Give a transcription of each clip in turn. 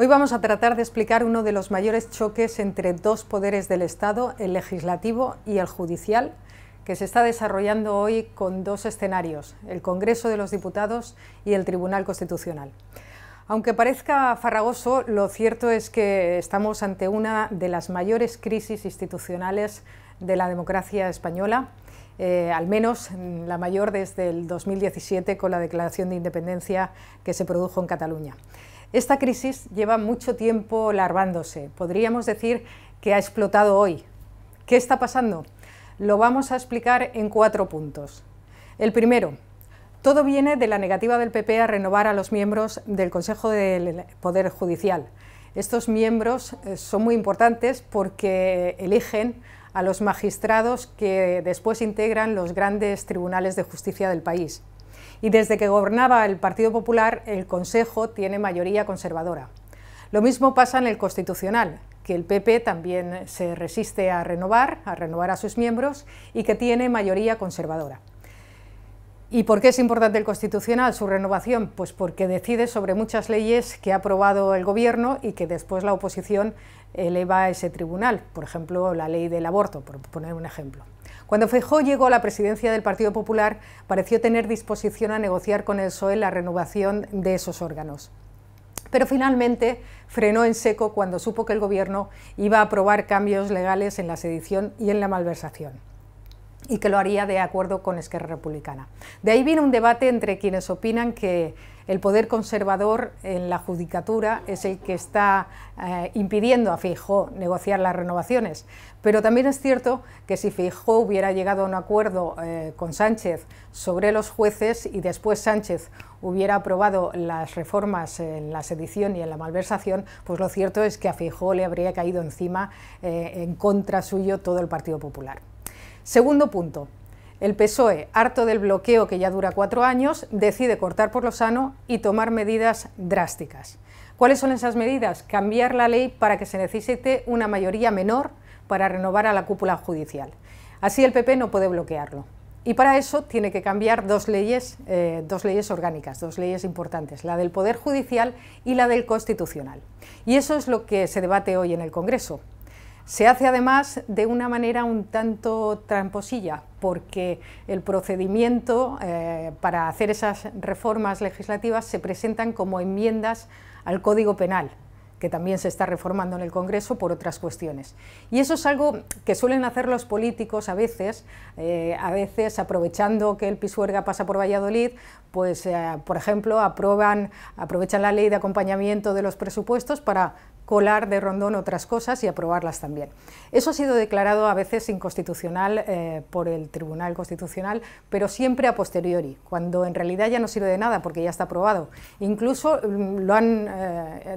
Hoy vamos a tratar de explicar uno de los mayores choques entre dos poderes del Estado, el legislativo y el judicial, que se está desarrollando hoy con dos escenarios, el Congreso de los Diputados y el Tribunal Constitucional. Aunque parezca farragoso, lo cierto es que estamos ante una de las mayores crisis institucionales de la democracia española, eh, al menos mm, la mayor desde el 2017 con la declaración de independencia que se produjo en Cataluña. Esta crisis lleva mucho tiempo larvándose. Podríamos decir que ha explotado hoy. ¿Qué está pasando? Lo vamos a explicar en cuatro puntos. El primero, todo viene de la negativa del PP a renovar a los miembros del Consejo del Poder Judicial. Estos miembros eh, son muy importantes porque eligen a los magistrados que después integran los grandes tribunales de justicia del país. Y desde que gobernaba el Partido Popular, el Consejo tiene mayoría conservadora. Lo mismo pasa en el Constitucional, que el PP también se resiste a renovar, a renovar a sus miembros y que tiene mayoría conservadora. ¿Y por qué es importante el Constitucional, su renovación? Pues porque decide sobre muchas leyes que ha aprobado el Gobierno y que después la oposición eleva a ese tribunal, por ejemplo, la ley del aborto, por poner un ejemplo. Cuando Feijóo llegó a la presidencia del Partido Popular, pareció tener disposición a negociar con el PSOE la renovación de esos órganos. Pero finalmente frenó en seco cuando supo que el Gobierno iba a aprobar cambios legales en la sedición y en la malversación y que lo haría de acuerdo con Esquerra Republicana. De ahí viene un debate entre quienes opinan que el poder conservador en la judicatura es el que está eh, impidiendo a Fijó negociar las renovaciones. Pero también es cierto que si Fijó hubiera llegado a un acuerdo eh, con Sánchez sobre los jueces y después Sánchez hubiera aprobado las reformas en la sedición y en la malversación, pues lo cierto es que a fijó le habría caído encima eh, en contra suyo todo el Partido Popular. Segundo punto, el PSOE, harto del bloqueo que ya dura cuatro años, decide cortar por lo sano y tomar medidas drásticas. ¿Cuáles son esas medidas? Cambiar la ley para que se necesite una mayoría menor para renovar a la cúpula judicial. Así el PP no puede bloquearlo. Y para eso tiene que cambiar dos leyes, eh, dos leyes orgánicas, dos leyes importantes, la del Poder Judicial y la del Constitucional. Y eso es lo que se debate hoy en el Congreso. Se hace además de una manera un tanto tramposilla, porque el procedimiento eh, para hacer esas reformas legislativas se presentan como enmiendas al Código Penal que también se está reformando en el Congreso por otras cuestiones. Y eso es algo que suelen hacer los políticos a veces, eh, a veces aprovechando que el Pisuerga pasa por Valladolid, pues eh, por ejemplo aprueban, aprovechan la ley de acompañamiento de los presupuestos para colar de rondón otras cosas y aprobarlas también. Eso ha sido declarado a veces inconstitucional eh, por el Tribunal Constitucional, pero siempre a posteriori, cuando en realidad ya no sirve de nada porque ya está aprobado. Incluso mm, lo han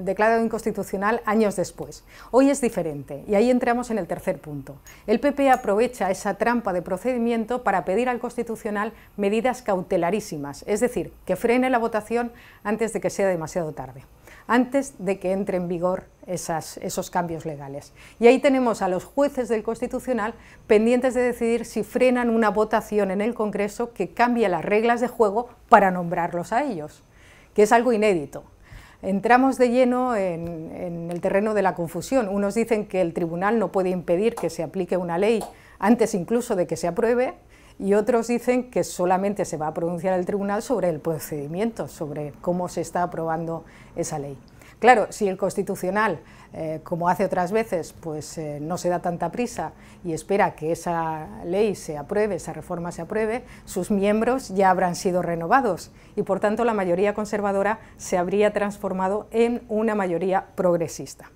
declarado inconstitucional Constitucional años después. Hoy es diferente y ahí entramos en el tercer punto. El PP aprovecha esa trampa de procedimiento para pedir al Constitucional medidas cautelarísimas, es decir, que frene la votación antes de que sea demasiado tarde antes de que entre en vigor esos cambios legales. Y ahí tenemos a los jueces del Constitucional pendientes de decidir si frenan una votación en el Congreso que cambie las reglas de juego para nombrarlos a ellos, que es algo inédito entramos de lleno en, el terreno de la confusión. Unos dicen que el tribunal no puede impedir que se aplique una ley antes incluso de que se apruebe y otros dicen que solamente se va a pronunciar el tribunal sobre el procedimiento, sobre cómo se está aprobando esa ley. Claro, si el Constitucional, eh, como hace otras veces, pues eh, no se da tanta prisa y espera que esa ley se apruebe, esa reforma se apruebe, sus miembros ya habrán sido renovados y por tanto la mayoría conservadora se habría transformado en una mayoría progresista.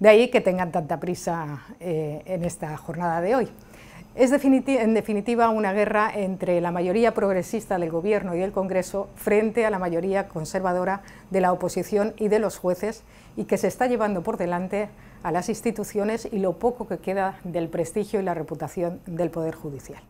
De ahí que tengan tanta prisa eh, en esta jornada de hoy. Es en definitiva una guerra entre la mayoría progresista del Gobierno y el Congreso frente a la mayoría conservadora de la oposición y de los jueces y que se está llevando por delante a las instituciones y lo poco que queda del prestigio y la reputación del Poder Judicial.